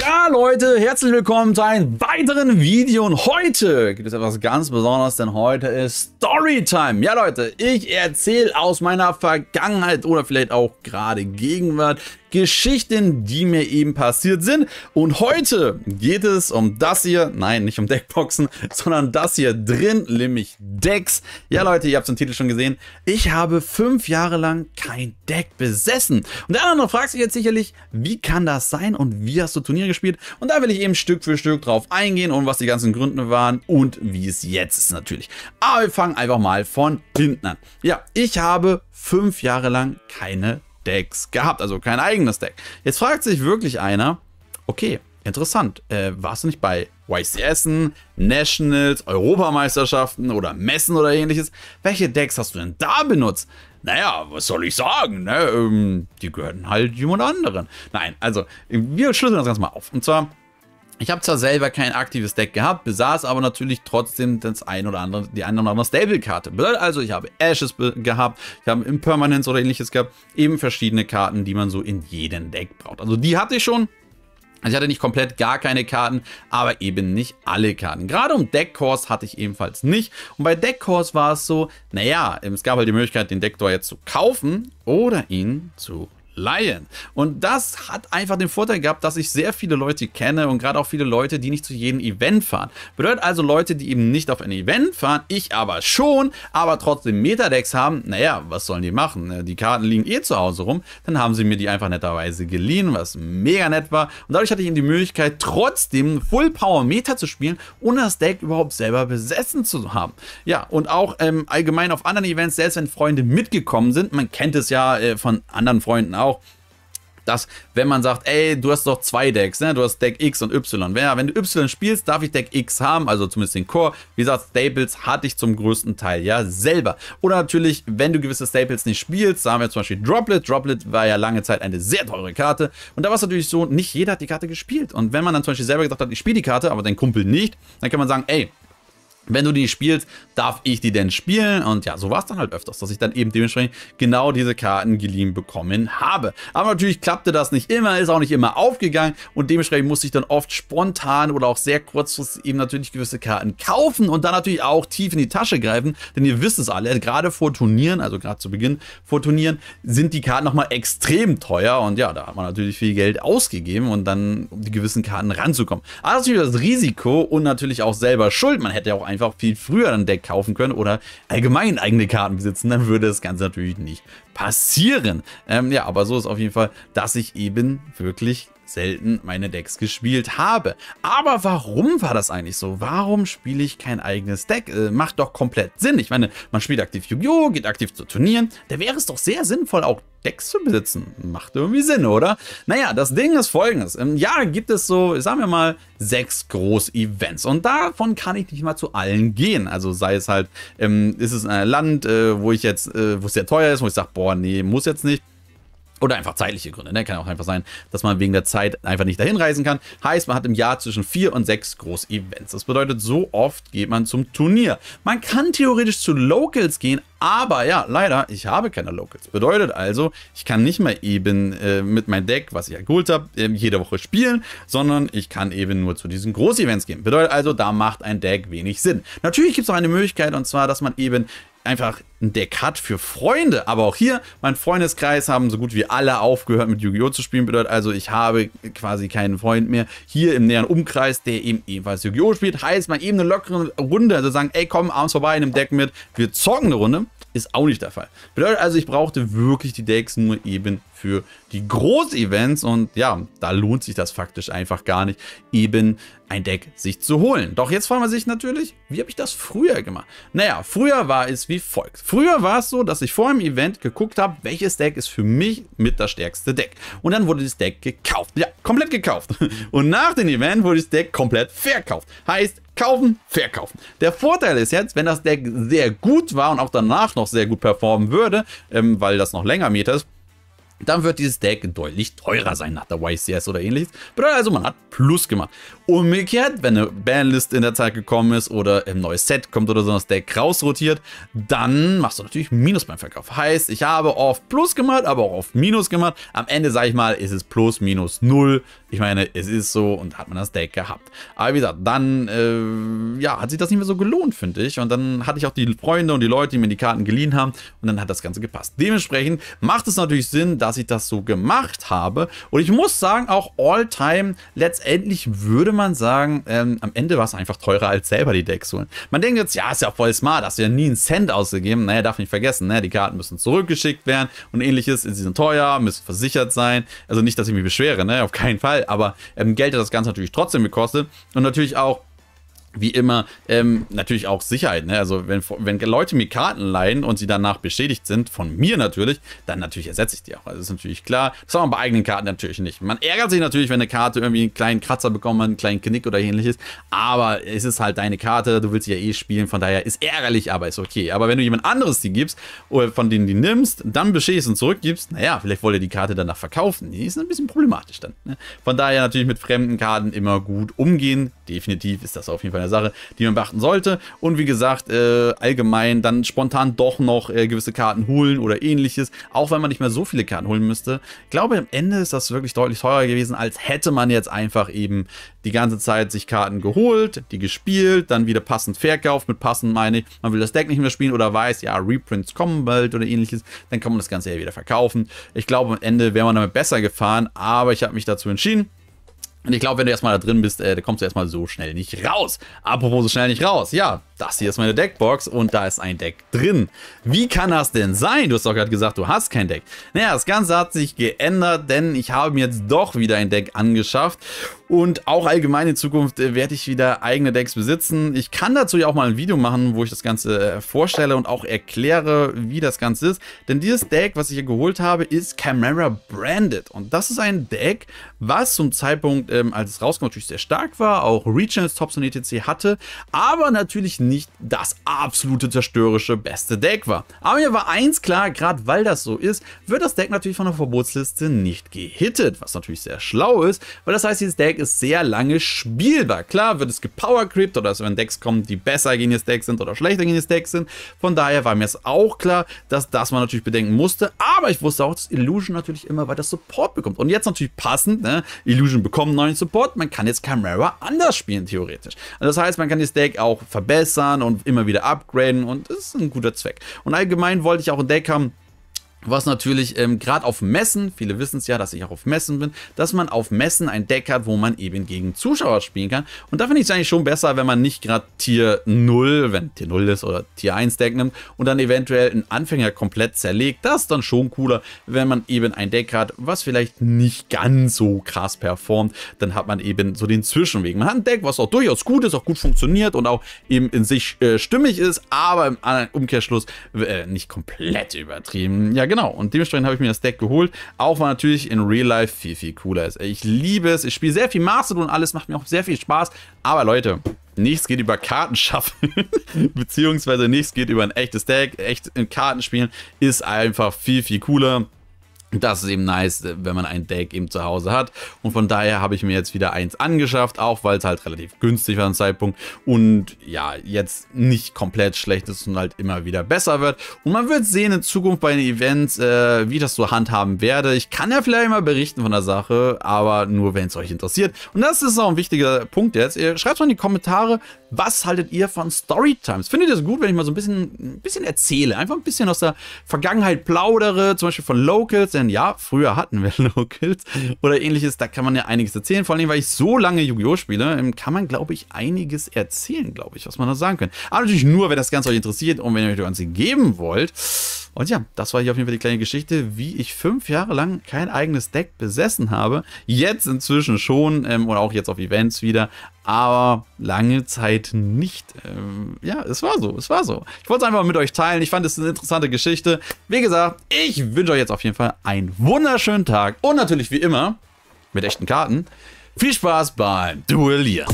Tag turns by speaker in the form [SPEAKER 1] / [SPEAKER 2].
[SPEAKER 1] Ja, Leute, herzlich willkommen zu einem weiteren Video und heute gibt es etwas ganz Besonderes, denn heute ist Storytime. Ja, Leute, ich erzähle aus meiner Vergangenheit oder vielleicht auch gerade Gegenwart Geschichten, die mir eben passiert sind. Und heute geht es um das hier, nein, nicht um Deckboxen, sondern das hier drin, nämlich Decks. Ja Leute, ihr habt es im Titel schon gesehen, ich habe fünf Jahre lang kein Deck besessen. Und der andere fragt sich jetzt sicherlich, wie kann das sein und wie hast du Turnier gespielt? Und da will ich eben Stück für Stück drauf eingehen und was die ganzen Gründe waren und wie es jetzt ist natürlich. Aber wir fangen einfach mal von hinten an. Ja, ich habe fünf Jahre lang keine Decks gehabt, also kein eigenes Deck. Jetzt fragt sich wirklich einer, okay, interessant, äh, warst du nicht bei YCS, Nationals, Europameisterschaften oder Messen oder ähnliches? Welche Decks hast du denn da benutzt? Naja, was soll ich sagen, ne? Ähm, die gehören halt jemand anderen. Nein, also, wir schlüsseln das Ganze mal auf. Und zwar ich habe zwar selber kein aktives Deck gehabt, besaß aber natürlich trotzdem das ein oder andere, die eine oder andere Stable-Karte. also, ich habe Ashes gehabt, ich habe Impermanence oder ähnliches gehabt, eben verschiedene Karten, die man so in jedem Deck braucht. Also die hatte ich schon, also ich hatte nicht komplett gar keine Karten, aber eben nicht alle Karten. Gerade um deck Deckcores hatte ich ebenfalls nicht. Und bei deck Deckcores war es so, naja, es gab halt die Möglichkeit, den Deckdoor jetzt zu kaufen oder ihn zu Lion. Und das hat einfach den Vorteil gehabt, dass ich sehr viele Leute kenne und gerade auch viele Leute, die nicht zu jedem Event fahren. Bedeutet also Leute, die eben nicht auf ein Event fahren, ich aber schon, aber trotzdem Metadecks haben, naja, was sollen die machen? Ne, die Karten liegen eh zu Hause rum, dann haben sie mir die einfach netterweise geliehen, was mega nett war. Und dadurch hatte ich eben die Möglichkeit, trotzdem Full Power Meta zu spielen, ohne das Deck überhaupt selber besessen zu haben. Ja, und auch ähm, allgemein auf anderen Events, selbst wenn Freunde mitgekommen sind, man kennt es ja äh, von anderen Freunden auch, auch, dass, wenn man sagt, ey, du hast doch zwei Decks, ne? Du hast Deck X und Y. Wenn, ja, wenn du Y spielst, darf ich Deck X haben, also zumindest den Core. Wie gesagt, Staples hatte ich zum größten Teil ja selber. Oder natürlich, wenn du gewisse Staples nicht spielst, da haben wir zum Beispiel Droplet. Droplet war ja lange Zeit eine sehr teure Karte. Und da war es natürlich so, nicht jeder hat die Karte gespielt. Und wenn man dann zum Beispiel selber gedacht hat, ich spiele die Karte, aber dein Kumpel nicht, dann kann man sagen, ey, wenn du die spielst, darf ich die denn spielen? Und ja, so war es dann halt öfters, dass ich dann eben dementsprechend genau diese Karten geliehen bekommen habe. Aber natürlich klappte das nicht immer, ist auch nicht immer aufgegangen und dementsprechend musste ich dann oft spontan oder auch sehr kurzfristig eben natürlich gewisse Karten kaufen und dann natürlich auch tief in die Tasche greifen, denn ihr wisst es alle, gerade vor Turnieren, also gerade zu Beginn vor Turnieren, sind die Karten nochmal extrem teuer und ja, da hat man natürlich viel Geld ausgegeben und dann, um die gewissen Karten ranzukommen. Aber das ist natürlich das Risiko und natürlich auch selber Schuld, man hätte ja auch einfach einfach viel früher ein Deck kaufen können oder allgemein eigene Karten besitzen, dann würde das Ganze natürlich nicht passieren. Ähm, ja, aber so ist auf jeden Fall, dass ich eben wirklich selten meine Decks gespielt habe. Aber warum war das eigentlich so? Warum spiele ich kein eigenes Deck? Äh, macht doch komplett Sinn. Ich meine, man spielt aktiv Yu-Gi-Oh!, geht aktiv zu Turnieren. Da wäre es doch sehr sinnvoll, auch Decks zu besitzen. Macht irgendwie Sinn, oder? Naja, das Ding ist folgendes. Im Jahr gibt es so, sagen wir mal, sechs Groß-Events. Und davon kann ich nicht mal zu allen gehen. Also sei es halt, ähm, ist es ein Land, äh, wo ich jetzt, äh, wo es sehr teuer ist, wo ich sage, boah, nee, muss jetzt nicht oder einfach zeitliche Gründe, ne? kann auch einfach sein, dass man wegen der Zeit einfach nicht dahin reisen kann. Heißt, man hat im Jahr zwischen vier und sechs Groß-Events. Das bedeutet, so oft geht man zum Turnier. Man kann theoretisch zu Locals gehen, aber ja, leider, ich habe keine Locals. Bedeutet also, ich kann nicht mal eben äh, mit meinem Deck, was ich ja geholt habe, äh, jede Woche spielen, sondern ich kann eben nur zu diesen Groß-Events gehen. Bedeutet also, da macht ein Deck wenig Sinn. Natürlich gibt es auch eine Möglichkeit, und zwar, dass man eben einfach ein Deck hat für Freunde. Aber auch hier, mein Freundeskreis haben so gut wie alle aufgehört mit Yu-Gi-Oh! zu spielen. Bedeutet also, ich habe quasi keinen Freund mehr hier im näheren Umkreis, der eben ebenfalls Yu-Gi-Oh! spielt. Heißt, mal eben eine lockere Runde, also sagen, ey komm, abends vorbei nimm Deck mit, wir zocken eine Runde. Ist auch nicht der Fall. Bedeutet also, ich brauchte wirklich die Decks nur eben für die Groß-Events und ja, da lohnt sich das faktisch einfach gar nicht, eben ein Deck sich zu holen. Doch jetzt fragt man sich natürlich, wie habe ich das früher gemacht? Naja, früher war es wie folgt. Früher war es so, dass ich vor einem Event geguckt habe, welches Deck ist für mich mit das stärkste Deck. Und dann wurde das Deck gekauft. Ja, komplett gekauft. Und nach dem Event wurde das Deck komplett verkauft. Heißt, kaufen, verkaufen. Der Vorteil ist jetzt, wenn das Deck sehr gut war und auch danach noch sehr gut performen würde, ähm, weil das noch länger Meter ist, dann wird dieses Deck deutlich teurer sein nach der YCS oder ähnliches. Bedeutet also, man hat Plus gemacht. Umgekehrt, wenn eine Banlist in der Zeit gekommen ist oder ein neues Set kommt oder so, das Deck rausrotiert, dann machst du natürlich Minus beim Verkauf. Heißt, ich habe oft Plus gemacht, aber auch oft Minus gemacht. Am Ende, sage ich mal, ist es Plus, Minus Null. Ich meine, es ist so und hat man das Deck gehabt. Aber wie gesagt, dann äh, ja, hat sich das nicht mehr so gelohnt, finde ich. Und dann hatte ich auch die Freunde und die Leute, die mir die Karten geliehen haben. Und dann hat das Ganze gepasst. Dementsprechend macht es natürlich Sinn, dass ich das so gemacht habe. Und ich muss sagen, auch All-Time, letztendlich würde man sagen, ähm, am Ende war es einfach teurer, als selber die Decks holen. Man denkt jetzt, ja, ist ja voll smart, hast du ja nie einen Cent ausgegeben. Naja, darf nicht vergessen, ne? die Karten müssen zurückgeschickt werden und ähnliches. Sie sind teuer, müssen versichert sein. Also nicht, dass ich mich beschwere, ne? auf keinen Fall. Fall. Aber ähm, Geld hat das Ganze natürlich trotzdem gekostet. Und natürlich auch wie immer ähm, natürlich auch Sicherheit. Ne? Also wenn, wenn Leute mir Karten leihen und sie danach beschädigt sind, von mir natürlich, dann natürlich ersetze ich die auch. Also das ist natürlich klar. Das haben wir bei eigenen Karten natürlich nicht. Man ärgert sich natürlich, wenn eine Karte irgendwie einen kleinen Kratzer bekommt, einen kleinen Knick oder ähnliches. Aber es ist halt deine Karte, du willst sie ja eh spielen, von daher ist ärgerlich, aber ist okay. Aber wenn du jemand anderes die gibst oder von denen die nimmst, dann beschädigst und zurückgibst, naja, vielleicht wollt ihr die Karte danach verkaufen. Die ist ein bisschen problematisch dann. Ne? Von daher natürlich mit fremden Karten immer gut umgehen definitiv ist das auf jeden Fall eine Sache, die man beachten sollte. Und wie gesagt, äh, allgemein dann spontan doch noch äh, gewisse Karten holen oder ähnliches, auch wenn man nicht mehr so viele Karten holen müsste. Ich glaube, am Ende ist das wirklich deutlich teurer gewesen, als hätte man jetzt einfach eben die ganze Zeit sich Karten geholt, die gespielt, dann wieder passend verkauft. Mit passend meine ich, man will das Deck nicht mehr spielen oder weiß, ja, Reprints kommen bald oder ähnliches, dann kann man das Ganze ja wieder verkaufen. Ich glaube, am Ende wäre man damit besser gefahren, aber ich habe mich dazu entschieden, und ich glaube, wenn du erstmal da drin bist, äh, kommst du erstmal so schnell nicht raus. Apropos so schnell nicht raus. Ja, das hier ist meine Deckbox und da ist ein Deck drin. Wie kann das denn sein? Du hast doch gerade gesagt, du hast kein Deck. Naja, das Ganze hat sich geändert, denn ich habe mir jetzt doch wieder ein Deck angeschafft. Und auch allgemein in Zukunft äh, werde ich wieder eigene Decks besitzen. Ich kann dazu ja auch mal ein Video machen, wo ich das Ganze äh, vorstelle und auch erkläre, wie das Ganze ist. Denn dieses Deck, was ich hier geholt habe, ist Camera Branded. Und das ist ein Deck, was zum Zeitpunkt ähm, als es rauskam, natürlich sehr stark war, auch Regionals Tops und etc. hatte, aber natürlich nicht das absolute zerstörerische beste Deck war. Aber mir war eins klar, gerade weil das so ist, wird das Deck natürlich von der Verbotsliste nicht gehittet, was natürlich sehr schlau ist, weil das heißt, dieses Deck ist sehr lange spielbar. Klar wird es gepowercreept oder es werden Decks kommen, die besser gegen das Deck sind oder schlechter gegen das Deck sind. Von daher war mir es auch klar, dass das man natürlich bedenken musste, aber ich wusste auch, dass Illusion natürlich immer weiter Support bekommt. Und jetzt natürlich passend, ne? Illusion bekommt neuen Support. Man kann jetzt Camara anders spielen, theoretisch. Also das heißt, man kann das Deck auch verbessern und immer wieder upgraden und das ist ein guter Zweck. Und allgemein wollte ich auch ein Deck haben, was natürlich ähm, gerade auf Messen, viele wissen es ja, dass ich auch auf Messen bin, dass man auf Messen ein Deck hat, wo man eben gegen Zuschauer spielen kann. Und da finde ich es eigentlich schon besser, wenn man nicht gerade Tier 0, wenn Tier 0 ist oder Tier 1 Deck nimmt und dann eventuell einen Anfänger komplett zerlegt. Das ist dann schon cooler, wenn man eben ein Deck hat, was vielleicht nicht ganz so krass performt. Dann hat man eben so den Zwischenweg. Man hat ein Deck, was auch durchaus gut ist, auch gut funktioniert und auch eben in sich äh, stimmig ist, aber im äh, Umkehrschluss äh, nicht komplett übertrieben. Ja, genau. Und dementsprechend habe ich mir das Deck geholt. Auch weil natürlich in Real Life viel, viel cooler ist. Ich liebe es. Ich spiele sehr viel Master und alles. Macht mir auch sehr viel Spaß. Aber Leute, nichts geht über Karten schaffen, beziehungsweise nichts geht über ein echtes Deck, echt in Karten spielen, ist einfach viel, viel cooler. Das ist eben nice, wenn man ein Deck eben zu Hause hat. Und von daher habe ich mir jetzt wieder eins angeschafft, auch weil es halt relativ günstig war am Zeitpunkt. Und ja, jetzt nicht komplett schlecht ist und halt immer wieder besser wird. Und man wird sehen in Zukunft bei den Events, äh, wie ich das so handhaben werde. Ich kann ja vielleicht mal berichten von der Sache, aber nur wenn es euch interessiert. Und das ist auch ein wichtiger Punkt jetzt. Ihr schreibt mal in die Kommentare, was haltet ihr von Storytimes? Findet ihr es gut, wenn ich mal so ein bisschen, ein bisschen erzähle? Einfach ein bisschen aus der Vergangenheit plaudere, zum Beispiel von Locals, denn ja, früher hatten wir Locals oder ähnliches. Da kann man ja einiges erzählen, vor allem, weil ich so lange Yu-Gi-Oh! spiele, ähm, kann man, glaube ich, einiges erzählen, glaube ich, was man da sagen könnte. Aber natürlich nur, wenn das Ganze euch interessiert und wenn ihr euch das Ganze geben wollt. Und ja, das war hier auf jeden Fall die kleine Geschichte, wie ich fünf Jahre lang kein eigenes Deck besessen habe. Jetzt inzwischen schon ähm, und auch jetzt auf Events wieder, aber lange Zeit nicht. Ähm, ja, es war so, es war so. Ich wollte es einfach mit euch teilen. Ich fand es eine interessante Geschichte. Wie gesagt, ich wünsche euch jetzt auf jeden Fall einen wunderschönen Tag und natürlich wie immer mit echten Karten. Viel Spaß beim Duellieren.